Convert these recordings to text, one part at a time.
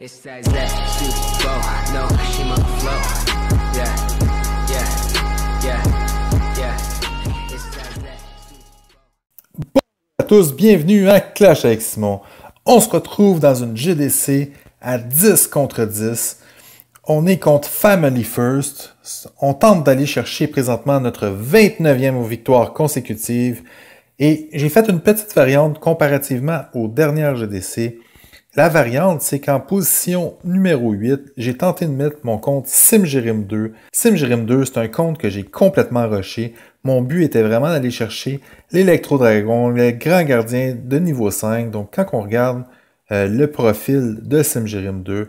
Bonjour à tous, bienvenue à Clash avec Simon. On se retrouve dans une GDC à 10 contre 10. On est contre Family First. On tente d'aller chercher présentement notre 29e victoire consécutive. Et j'ai fait une petite variante comparativement aux dernières GDC la variante, c'est qu'en position numéro 8, j'ai tenté de mettre mon compte Simjirim 2 SimGerim2, c'est un compte que j'ai complètement rushé. Mon but était vraiment d'aller chercher l'électro-dragon, le grand gardien de niveau 5. Donc, quand on regarde euh, le profil de SimGerim2,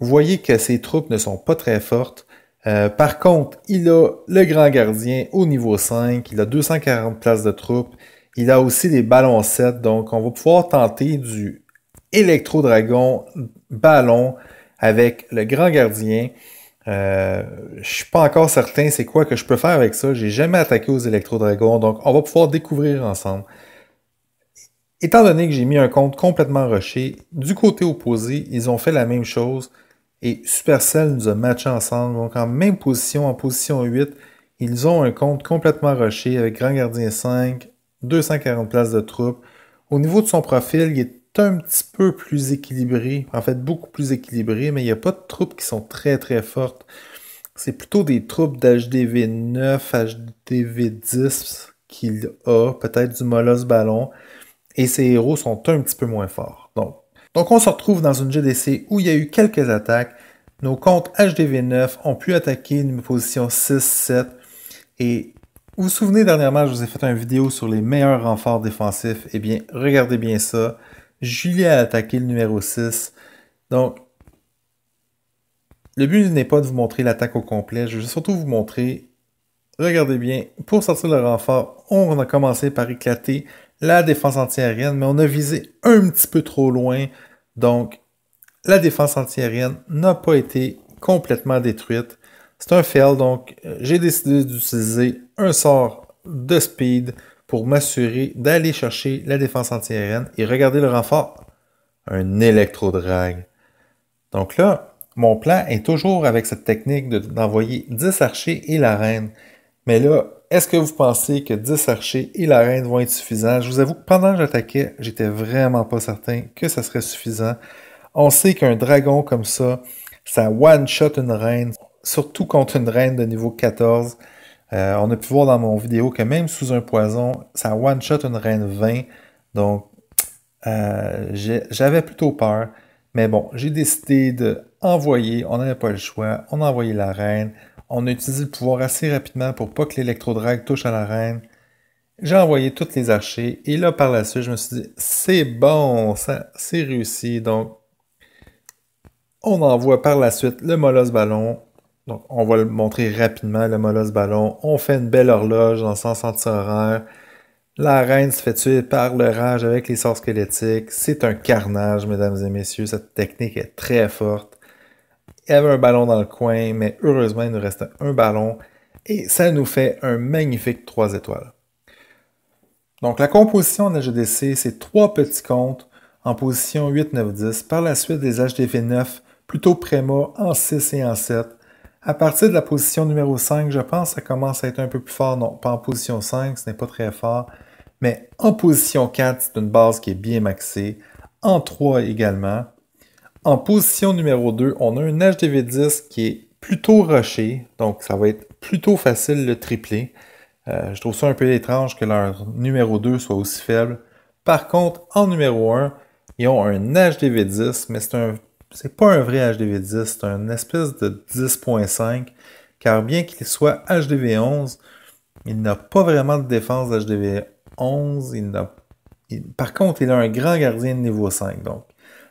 vous voyez que ses troupes ne sont pas très fortes. Euh, par contre, il a le grand gardien au niveau 5, il a 240 places de troupes, il a aussi des ballons 7, donc on va pouvoir tenter du Electro-Dragon, Ballon, avec le Grand Gardien. Je euh, je suis pas encore certain c'est quoi que je peux faire avec ça. J'ai jamais attaqué aux Electro-Dragons, donc on va pouvoir découvrir ensemble. Étant donné que j'ai mis un compte complètement rushé, du côté opposé, ils ont fait la même chose et Supercell nous a matché ensemble. Donc en même position, en position 8, ils ont un compte complètement rushé avec Grand Gardien 5, 240 places de troupes. Au niveau de son profil, il est un petit peu plus équilibré, en fait beaucoup plus équilibré, mais il n'y a pas de troupes qui sont très très fortes. C'est plutôt des troupes d'HDV 9, HDV 10 qu'il a, peut-être du molosse Ballon, et ses héros sont un petit peu moins forts. Donc, donc on se retrouve dans une GDC où il y a eu quelques attaques. Nos comptes HDV 9 ont pu attaquer une position 6-7, et vous vous souvenez dernièrement, je vous ai fait une vidéo sur les meilleurs renforts défensifs. et eh bien, regardez bien ça. Julie a attaqué le numéro 6. Donc, le but n'est pas de vous montrer l'attaque au complet. Je vais surtout vous montrer, regardez bien, pour sortir le renfort, on a commencé par éclater la défense antiaérienne, mais on a visé un petit peu trop loin. Donc, la défense antiaérienne n'a pas été complètement détruite. C'est un fail, donc euh, j'ai décidé d'utiliser un sort de speed pour m'assurer d'aller chercher la défense anti Et regarder le renfort, un électro-drag. Donc là, mon plan est toujours avec cette technique d'envoyer 10 archers et la reine. Mais là, est-ce que vous pensez que 10 archers et la reine vont être suffisants? Je vous avoue que pendant que j'attaquais, j'étais vraiment pas certain que ça serait suffisant. On sait qu'un dragon comme ça, ça one-shot une reine, surtout contre une reine de niveau 14. Euh, on a pu voir dans mon vidéo que même sous un poison, ça one-shot une reine 20. Donc, euh, j'avais plutôt peur. Mais bon, j'ai décidé d'envoyer. on n'avait pas le choix. On a envoyé la reine. On a utilisé le pouvoir assez rapidement pour pas que l'électrodrague touche à la reine. J'ai envoyé toutes les archers. Et là, par la suite, je me suis dit, c'est bon, c'est réussi. Donc, on envoie par la suite le molosse ballon donc, on va le montrer rapidement, le molosse ballon. On fait une belle horloge dans le sens horaire La reine se fait tuer par le rage avec les sorts squelettiques. C'est un carnage, mesdames et messieurs. Cette technique est très forte. Il y avait un ballon dans le coin, mais heureusement, il nous reste un ballon. Et ça nous fait un magnifique 3 étoiles. Donc, la composition de la GDC, c'est trois petits comptes en position 8, 9, 10. Par la suite, des HDV 9, plutôt Préma en 6 et en 7. À partir de la position numéro 5, je pense que ça commence à être un peu plus fort. Non, pas en position 5, ce n'est pas très fort. Mais en position 4, c'est une base qui est bien maxée. En 3 également. En position numéro 2, on a un HDV10 qui est plutôt rushé. Donc, ça va être plutôt facile le tripler. Euh, je trouve ça un peu étrange que leur numéro 2 soit aussi faible. Par contre, en numéro 1, ils ont un HDV10, mais c'est un c'est pas un vrai HDV10, c'est un espèce de 10.5, car bien qu'il soit HDV11, il n'a pas vraiment de défense hdv 11 Il n'a... Par contre, il a un grand gardien de niveau 5, donc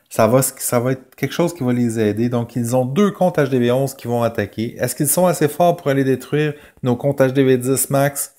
ça va, ça va être quelque chose qui va les aider. Donc, ils ont deux comptes HDV11 qui vont attaquer. Est-ce qu'ils sont assez forts pour aller détruire nos comptes HDV10 max?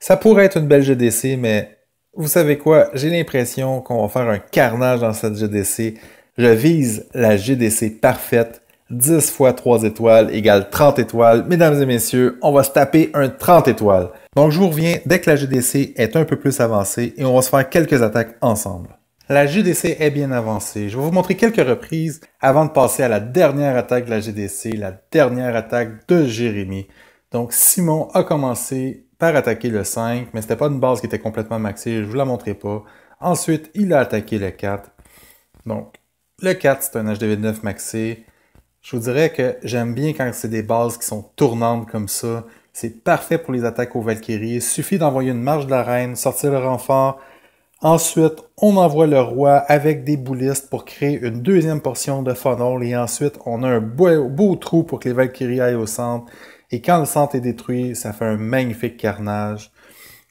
Ça pourrait être une belle GDC, mais vous savez quoi? J'ai l'impression qu'on va faire un carnage dans cette GDC. Je vise la GDC parfaite. 10 fois 3 étoiles égale 30 étoiles. Mesdames et messieurs, on va se taper un 30 étoiles. Donc je vous reviens dès que la GDC est un peu plus avancée et on va se faire quelques attaques ensemble. La GDC est bien avancée. Je vais vous montrer quelques reprises avant de passer à la dernière attaque de la GDC, la dernière attaque de Jérémy. Donc Simon a commencé par attaquer le 5, mais c'était pas une base qui était complètement maxée, je vous la montrerai pas. Ensuite, il a attaqué le 4. Donc le 4, c'est un HDV9 maxé. Je vous dirais que j'aime bien quand c'est des bases qui sont tournantes comme ça. C'est parfait pour les attaques aux Valkyries. Il suffit d'envoyer une marche de la reine, sortir le renfort. Ensuite, on envoie le roi avec des boulistes pour créer une deuxième portion de funnel. Et ensuite, on a un beau, beau trou pour que les Valkyries aillent au centre. Et quand le centre est détruit, ça fait un magnifique carnage.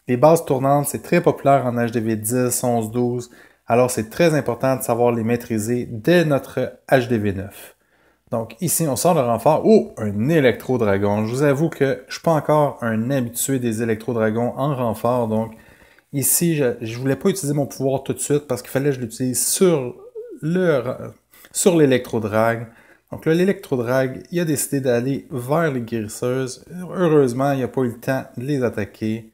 Les bases tournantes, c'est très populaire en HDV 10, 11, 12. Alors, c'est très important de savoir les maîtriser dès notre HDV9. Donc ici, on sort le renfort. Oh, un électro-dragon. Je vous avoue que je suis pas encore un habitué des électro-dragons en renfort. Donc ici, je, ne voulais pas utiliser mon pouvoir tout de suite parce qu'il fallait que je l'utilise sur le sur lélectro Donc là, lélectro drag il a décidé d'aller vers les guérisseuses. Heureusement, il a pas eu le temps de les attaquer.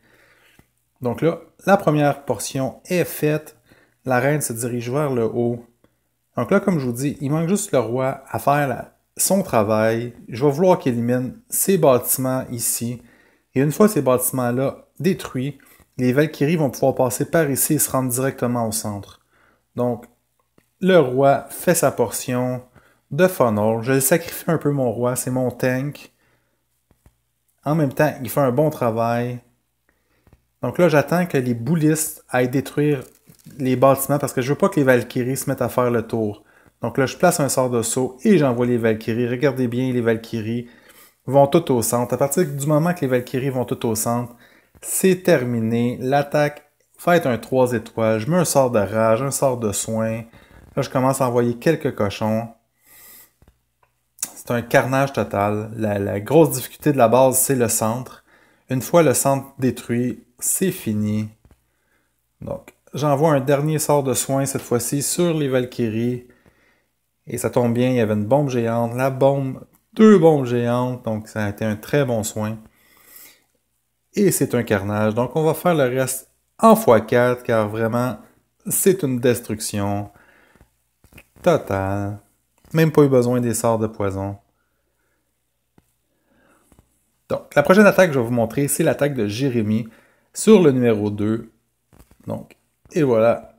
Donc là, la première portion est faite la reine se dirige vers le haut. Donc là, comme je vous dis, il manque juste le roi à faire son travail. Je vais vouloir qu'il élimine ces bâtiments ici. Et une fois ces bâtiments-là détruits, les Valkyries vont pouvoir passer par ici et se rendre directement au centre. Donc, le roi fait sa portion de Funnel. Je sacrifie un peu mon roi, c'est mon tank. En même temps, il fait un bon travail. Donc là, j'attends que les boulistes aillent détruire les bâtiments parce que je veux pas que les Valkyries se mettent à faire le tour. Donc là, je place un sort de saut et j'envoie les Valkyries. Regardez bien, les Valkyries vont toutes au centre. À partir du moment que les Valkyries vont toutes au centre, c'est terminé. L'attaque fait un 3 étoiles. Je mets un sort de rage, un sort de soin. Là, je commence à envoyer quelques cochons. C'est un carnage total. La, la grosse difficulté de la base, c'est le centre. Une fois le centre détruit, c'est fini. Donc, J'envoie un dernier sort de soin cette fois-ci sur les Valkyries. Et ça tombe bien, il y avait une bombe géante, la bombe, deux bombes géantes, donc ça a été un très bon soin. Et c'est un carnage, donc on va faire le reste en x4, car vraiment, c'est une destruction totale. Même pas eu besoin des sorts de poison. Donc, la prochaine attaque que je vais vous montrer, c'est l'attaque de Jérémy sur le numéro 2. Donc, et voilà.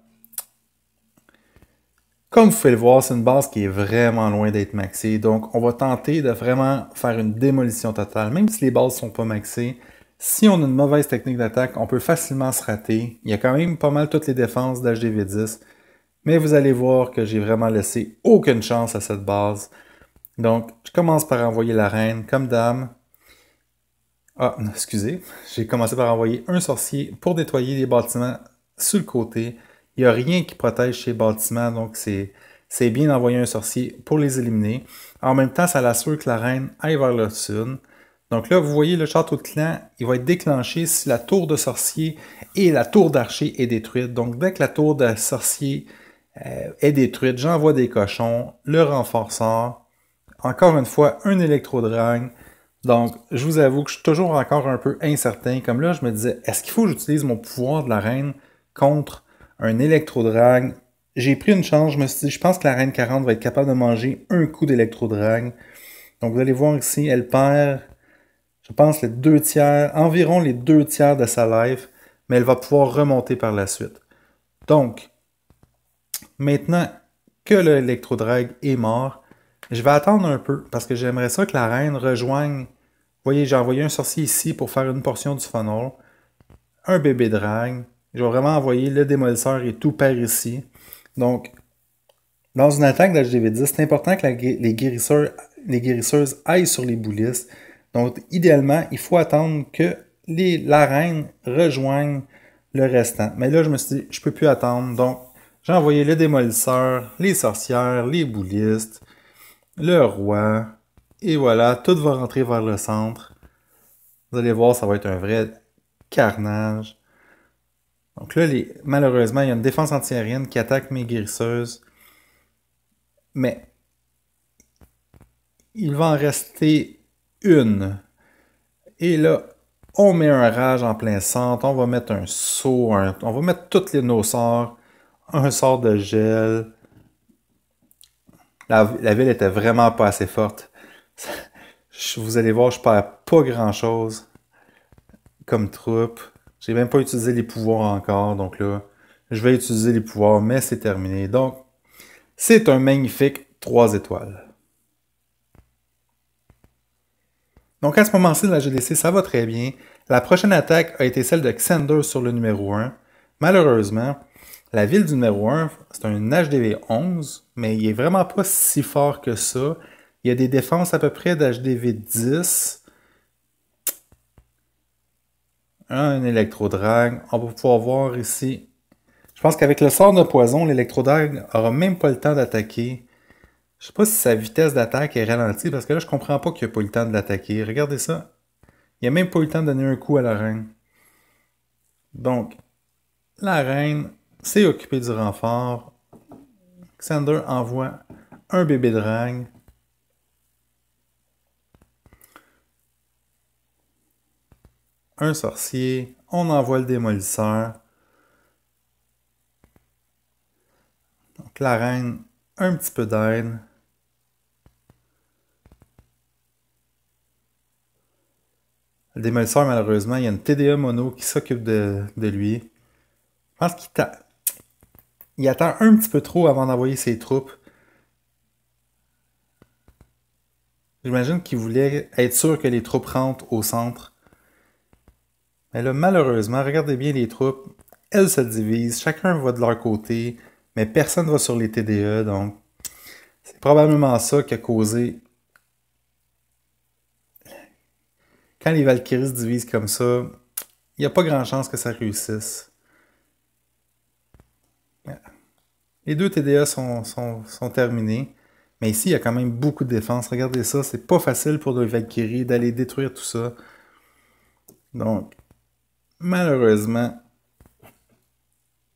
Comme vous pouvez le voir, c'est une base qui est vraiment loin d'être maxée. Donc, on va tenter de vraiment faire une démolition totale. Même si les bases ne sont pas maxées, si on a une mauvaise technique d'attaque, on peut facilement se rater. Il y a quand même pas mal toutes les défenses d'HDV10. Mais vous allez voir que j'ai vraiment laissé aucune chance à cette base. Donc, je commence par envoyer la reine comme dame. Ah, excusez, j'ai commencé par envoyer un sorcier pour nettoyer les bâtiments sur le côté. Il n'y a rien qui protège ces bâtiments, donc c'est, bien d'envoyer un sorcier pour les éliminer. En même temps, ça l'assure que la reine aille vers le sud. Donc là, vous voyez le château de clan, il va être déclenché si la tour de sorcier et la tour d'archer est détruite. Donc dès que la tour de sorcier euh, est détruite, j'envoie des cochons, le renforçant. Encore une fois, un électro électrodrague. Donc, je vous avoue que je suis toujours encore un peu incertain. Comme là, je me disais, est-ce qu'il faut que j'utilise mon pouvoir de la reine contre un électrodrague, J'ai pris une chance, je me suis dit, je pense que la reine 40 va être capable de manger un coup d'électrodrague, Donc vous allez voir ici, elle perd, je pense, les deux tiers, environ les deux tiers de sa life, mais elle va pouvoir remonter par la suite. Donc, maintenant que l'électrodrague est mort, je vais attendre un peu parce que j'aimerais ça que la reine rejoigne. Vous voyez, j'ai envoyé un sorcier ici pour faire une portion du funnel, un bébé drague, je vais vraiment envoyer le démolisseur et tout par ici. Donc, dans une attaque d'HDV10, c'est important que les, guérisseurs, aillent sur les boulistes. Donc, idéalement, il faut attendre que la reine rejoigne le restant. Mais là, je me suis dit, je peux plus attendre. Donc, j'ai envoyé le démolisseur, les sorcières, les boulistes, le roi. Et voilà, tout va rentrer vers le centre. Vous allez voir, ça va être un vrai carnage. Donc là, malheureusement, il y a une défense antiaérienne qui attaque mes guérisseuses. Mais il va en rester une. Et là, on met un rage en plein centre, on va mettre un saut, on va mettre toutes les nos sorts, un sort de gel. La, la ville était vraiment pas assez forte. vous allez voir, je perds pas grand chose comme troupe. J'ai même pas utilisé les pouvoirs encore, donc là, je vais utiliser les pouvoirs, mais c'est terminé. Donc, c'est un magnifique 3 étoiles. Donc à ce moment-ci de la GDC, ça va très bien. La prochaine attaque a été celle de Xander sur le numéro 1. Malheureusement, la ville du numéro 1, c'est un HDV 11, mais il est vraiment pas si fort que ça. Il y a des défenses à peu près d'HDV 10, un électrodrague. On va pouvoir voir ici. Je pense qu'avec le sort de poison, l'électrodrague n'aura même pas le temps d'attaquer. Je sais pas si sa vitesse d'attaque est ralentie, parce que là, je comprends pas qu'il n'y a pas eu le temps de l'attaquer. Regardez ça. Il a même pas eu le temps de donner un coup à la reine. Donc, la reine s'est occupée du renfort. Xander envoie un bébé drague. un sorcier, on envoie le démolisseur. Donc la reine, un petit peu d'aide. Le démolisseur, malheureusement, il y a une TDA mono qui s'occupe de, lui. Je pense qu'il il attend un petit peu trop avant d'envoyer ses troupes. J'imagine qu'il voulait être sûr que les troupes rentrent au centre mais là, malheureusement, regardez bien les troupes, elles se divisent, chacun va de leur côté, mais personne ne va sur les TDE, donc c'est probablement ça qui a causé. Quand les Valkyries se divisent comme ça, il n'y a pas grand chance que ça réussisse. Les deux TDE sont, terminés. Mais ici, il y a quand même beaucoup de défense. Regardez ça, c'est pas facile pour les Valkyries d'aller détruire tout ça. Donc, malheureusement,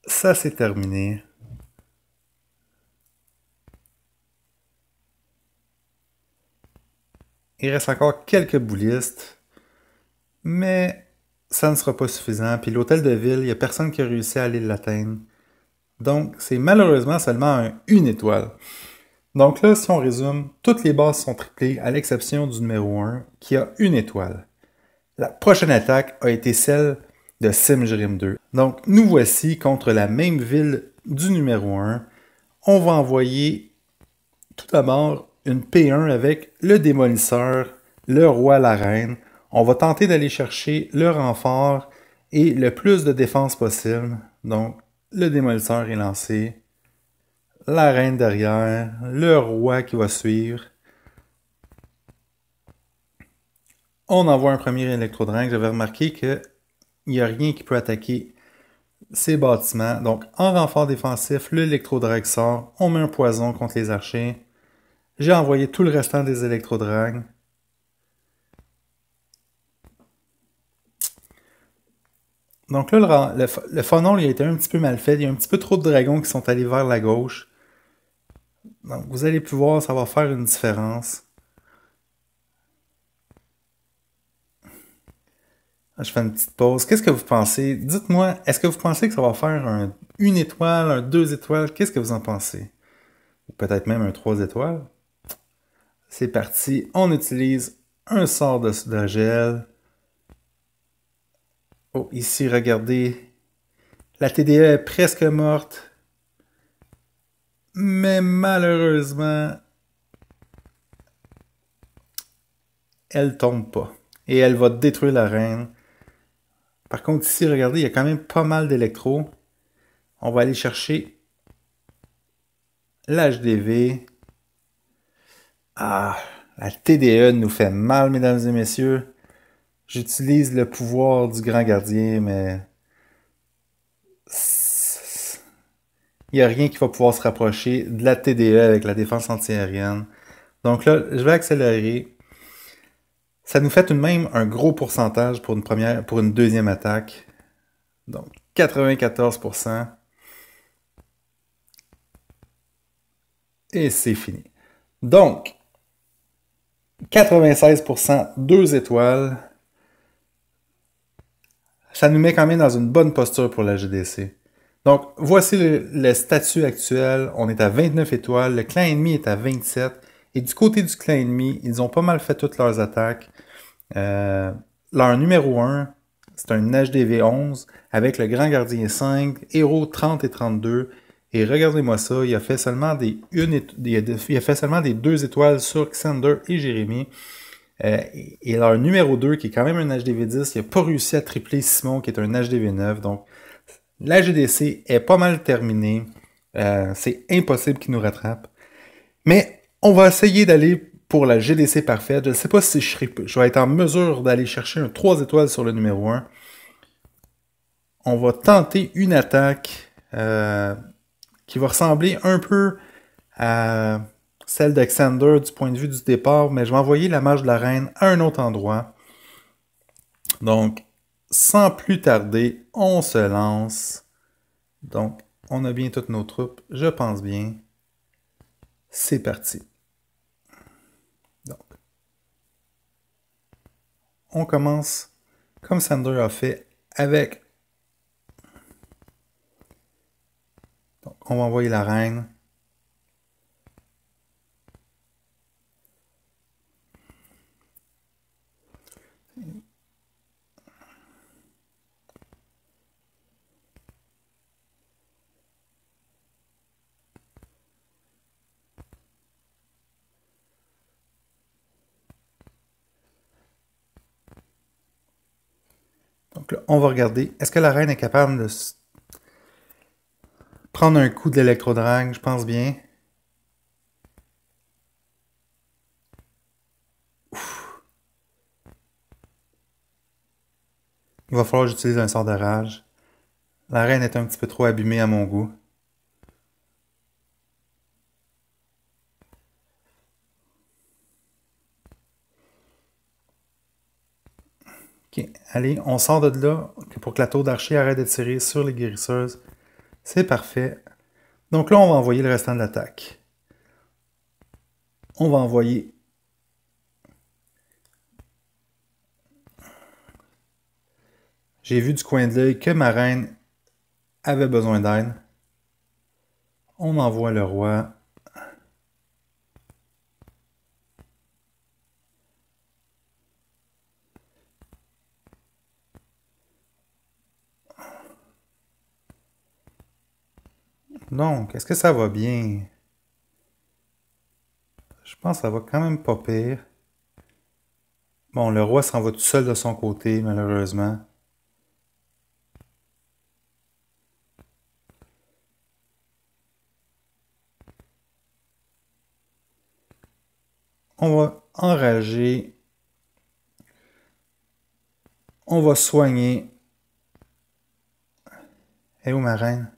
ça s'est terminé. Il reste encore quelques boulistes, mais ça ne sera pas suffisant. Puis l'hôtel de ville, il n'y a personne qui a réussi à aller l'atteindre. Donc, c'est malheureusement seulement une étoile. Donc là, si on résume, toutes les bases sont triplées à l'exception du numéro 1 qui a une étoile. La prochaine attaque a été celle de Simjrim 2. Donc, nous voici contre la même ville du numéro 1. On va envoyer tout d'abord une P1 avec le démolisseur, le roi, la reine. On va tenter d'aller chercher le renfort et le plus de défense possible. Donc, le démolisseur est lancé, la reine derrière, le roi qui va suivre. On envoie un premier électrodrain. J'avais remarqué que il n'y a rien qui peut attaquer ces bâtiments. Donc, en renfort défensif, l'électrodrague sort. On met un poison contre les archers. J'ai envoyé tout le restant des électrodragues. Donc là, le, le, a été un petit peu mal fait. Il y a un petit peu trop de dragons qui sont allés vers la gauche. Donc, vous allez pouvoir, ça va faire une différence. Ah, je fais une petite pause. Qu'est-ce que vous pensez? Dites-moi, est-ce que vous pensez que ça va faire une étoile, deux étoiles? Qu'est-ce que vous en pensez? Ou peut-être même un trois étoiles? C'est parti. On utilise un sort de gel. Oh, ici, regardez. La TDA e est presque morte. Mais malheureusement, elle tombe pas. Et elle va détruire la reine. Par contre, ici, regardez, il y a quand même pas mal d'électro. On va aller chercher l'HDV. Ah, la TDE nous fait mal, mesdames et messieurs. J'utilise le pouvoir du grand gardien, mais il n'y a rien qui va pouvoir se rapprocher de la TDE avec la défense antiaérienne. Donc là, je vais accélérer. Ça nous fait tout de même un gros pourcentage pour une, première, pour une deuxième attaque. Donc 94%. Et c'est fini. Donc, 96%, 2 étoiles. Ça nous met quand même dans une bonne posture pour la GDC. Donc, voici le, le statut actuel. On est à 29 étoiles. Le clan ennemi est à 27. Et du côté du clan ennemi, ils ont pas mal fait toutes leurs attaques. Euh, leur numéro 1, c'est un HDV 11 avec le Grand Gardien 5, Héros 30 et 32. Et regardez-moi ça, il a fait seulement des, une il a fait seulement des deux étoiles sur Xander et Jérémy. Euh, et leur numéro 2, qui est quand même un HDV 10, il n'a pas réussi à tripler Simon, qui est un HDV 9. Donc, la GDC est pas mal terminée. Euh, c'est impossible qu'ils nous rattrapent. Mais on va essayer d'aller pour la GDC parfaite. Je ne sais pas si je, je vais être en mesure d'aller chercher un 3 étoiles sur le numéro 1. On va tenter une attaque euh, qui va ressembler un peu à celle d'Alexander du point de vue du départ, mais je vais envoyer la mage de la reine à un autre endroit. Donc, sans plus tarder, on se lance. Donc, on a bien toutes nos troupes, je pense bien. C'est parti. on commence comme Sander a fait avec. Donc, on va envoyer la reine. on va regarder. Est-ce que la reine est capable de prendre un coup de l'électrodrague? Je pense bien. Il va falloir que j'utilise un sort de rage. La reine est un petit peu trop abîmée à mon goût. Allez, on sort de là pour que la tour d'archer arrête de tirer sur les guérisseuses. C'est parfait. Donc là, on va envoyer le restant de l'attaque. On va envoyer... J'ai vu du coin de l'œil que ma reine avait besoin d'aide. On envoie le roi Donc, est-ce que ça va bien? Je pense que ça va quand même pas pire. Bon, le roi s'en va tout seul de son côté, malheureusement. On va enrager. On va soigner. Et où ma reine?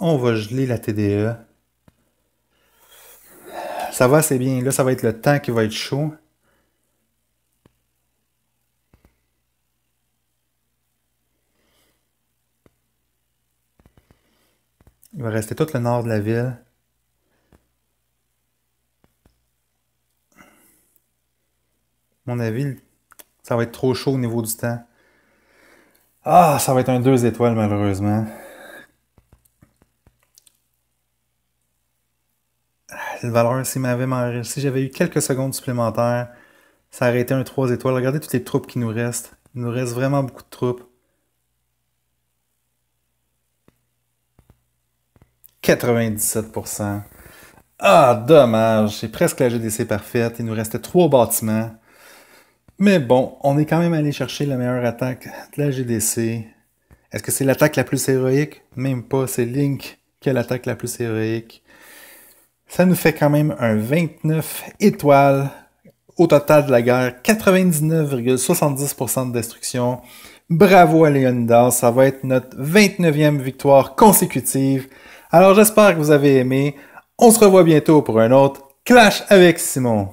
on va geler la TDE. Ça va c'est bien. Là, ça va être le temps qui va être chaud. Il va rester tout le nord de la ville. À mon avis, ça va être trop chaud au niveau du temps. Ah, ça va être un 2 étoiles malheureusement. quelle valeur si Si j'avais eu quelques secondes supplémentaires, ça aurait été un 3 étoiles. Regardez toutes les troupes qui nous restent. Il nous reste vraiment beaucoup de troupes. 97%. Ah, dommage. C'est presque la GDC parfaite. Il nous restait trois bâtiments. Mais bon, on est quand même allé chercher la meilleure attaque de la GDC. Est-ce que c'est l'attaque la plus héroïque? Même pas, c'est Link qui a l'attaque la plus héroïque. Ça nous fait quand même un 29 étoiles. Au total de la guerre, 99,70% de destruction. Bravo à Leonidas, ça va être notre 29e victoire consécutive. Alors j'espère que vous avez aimé. On se revoit bientôt pour un autre Clash avec Simon.